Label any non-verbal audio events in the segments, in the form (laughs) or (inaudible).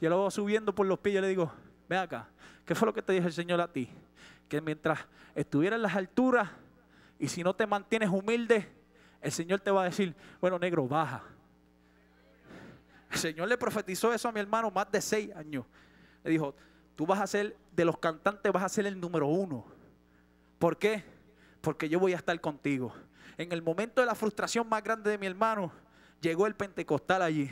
Yo lo va subiendo por los pies. y le digo, ve acá, ¿qué fue lo que te dijo el Señor a ti? Que mientras estuviera en las alturas y si no te mantienes humilde, el Señor te va a decir, bueno, negro, baja. El Señor le profetizó eso a mi hermano más de seis años. Le dijo, tú vas a ser, de los cantantes vas a ser el número uno. ¿Por qué? Porque yo voy a estar contigo. En el momento de la frustración más grande de mi hermano, llegó el pentecostal allí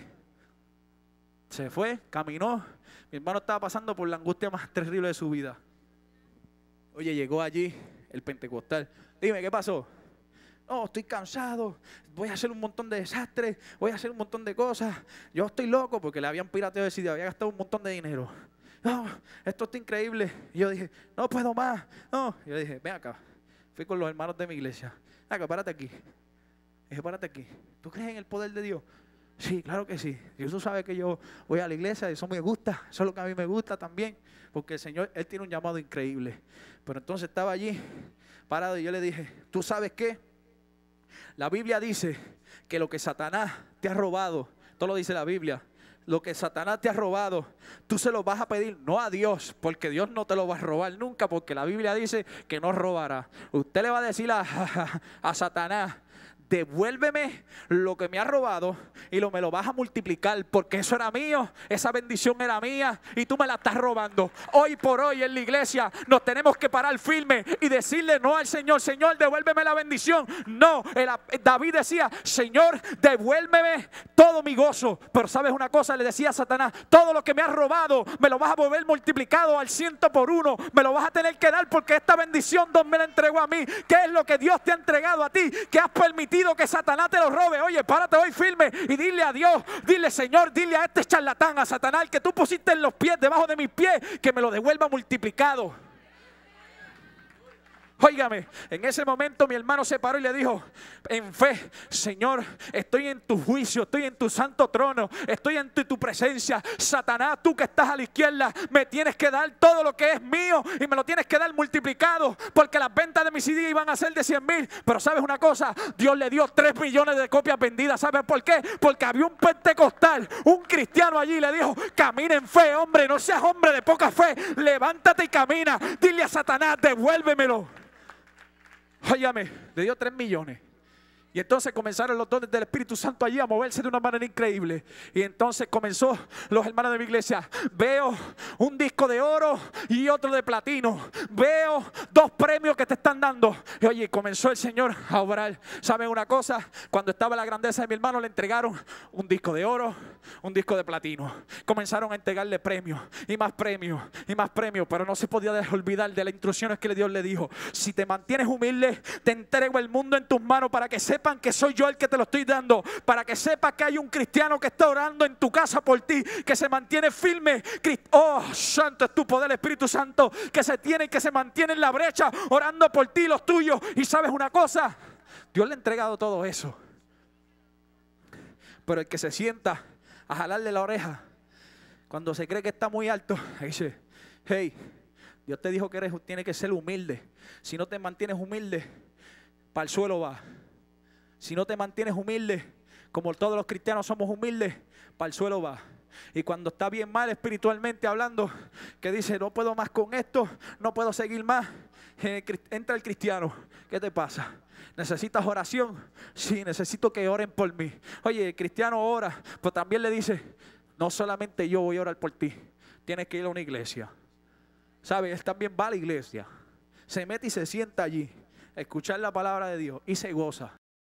se fue, caminó. Mi hermano estaba pasando por la angustia más (laughs) terrible de su vida. Oye, llegó allí el pentecostal. Dime, ¿qué pasó? No, estoy cansado, voy a hacer un montón de desastres, voy a hacer un montón de cosas. Yo estoy loco porque le habían pirateado decidido. había gastado un montón de dinero. No, esto está increíble. yo dije, no puedo más. No, yo dije, ven acá. Fui con los hermanos de mi iglesia. Acá, párate aquí. dije, párate aquí. ¿Tú crees en el poder de Dios? Sí, claro que sí. Dios sabe que yo voy a la iglesia, eso me gusta, eso es lo que a mí me gusta también, porque el Señor, Él tiene un llamado increíble. Pero entonces estaba allí parado y yo le dije, ¿tú sabes qué? La Biblia dice que lo que Satanás te ha robado, todo lo dice la Biblia, lo que Satanás te ha robado, tú se lo vas a pedir no a Dios, porque Dios no te lo va a robar nunca, porque la Biblia dice que no robará. Usted le va a decir a (laughs) Satanás, devuélveme lo que me has robado y lo, me lo vas a multiplicar, porque eso era mío, esa bendición era mía y tú me la estás robando. Hoy por hoy en la iglesia nos tenemos que parar firme y decirle no al Señor, Señor, devuélveme la bendición. No, eh, David decía, Señor, devuélveme todo mi gozo. Pero sabes una cosa, le decía a Satanás, todo lo que me has robado me lo vas a volver multiplicado al ciento por uno, me lo vas a tener que dar porque esta bendición Dios me la entregó a mí. ¿Qué es lo que Dios te ha entregado a ti? Que has permitido que Satanás te lo robe. Oye, párate hoy firme y dile a Dios, dile Señor, dile a este charlatán, a Satanás, que tú pusiste en los pies, debajo de mis pies, que me lo devuelva multiplicado. Óigame, en ese momento mi hermano se paró y le dijo, en fe, Señor, estoy en tu juicio, estoy en tu santo trono, estoy en tu presencia. Satanás, tú que estás a la izquierda, me tienes que dar todo lo que es mío y me lo tienes que dar multiplicado, porque las ventas de mis CD iban a ser de 100 mil. Pero sabes una cosa, Dios le dio 3 millones de copias vendidas. ¿Sabes por qué? Porque había un pentecostal, un cristiano allí, le dijo, camina en fe, hombre, no seas hombre de poca fe, levántate y camina. Dile a Satanás, devuélvemelo óyame, le dio tres millones. Y entonces comenzaron los dones del Espíritu Santo allí a moverse de una manera increíble. Y entonces comenzó los hermanos de mi iglesia. Veo un disco de oro y otro de platino. Veo dos premios que te están dando. Y oye, comenzó el Señor a obrar. ¿Saben una cosa? Cuando estaba la grandeza de mi hermano le entregaron un disco de oro, un disco de platino. Comenzaron a entregarle premios y más premios y más premios. Pero no se podía olvidar de las instrucciones que Dios le dijo. Si te mantienes humilde, te entrego el mundo en tus manos para que sepas que soy yo el que te lo estoy dando, para que sepas que hay un cristiano que está orando en tu casa por ti, que se mantiene firme. Oh, santo es tu poder, Espíritu Santo, que se tiene y que se mantiene en la brecha, orando por ti, los tuyos. Y sabes una cosa, Dios le ha entregado todo eso. Pero el que se sienta a jalarle la oreja, cuando se cree que está muy alto, dice, hey, Dios te dijo que eres, tienes que ser humilde. Si no te mantienes humilde, para el suelo va. Si no te mantienes humilde, como todos los cristianos somos humildes, para el suelo va. Y cuando está bien mal espiritualmente hablando, que dice, no puedo más con esto, no puedo seguir más, eh, entra el cristiano. ¿Qué te pasa? ¿Necesitas oración? Sí, necesito que oren por mí. Oye, el cristiano ora, pero también le dice, no solamente yo voy a orar por ti, tienes que ir a una iglesia. ¿Sabes? Él también va a la iglesia. Se mete y se sienta allí, escuchar la palabra de Dios y se goza.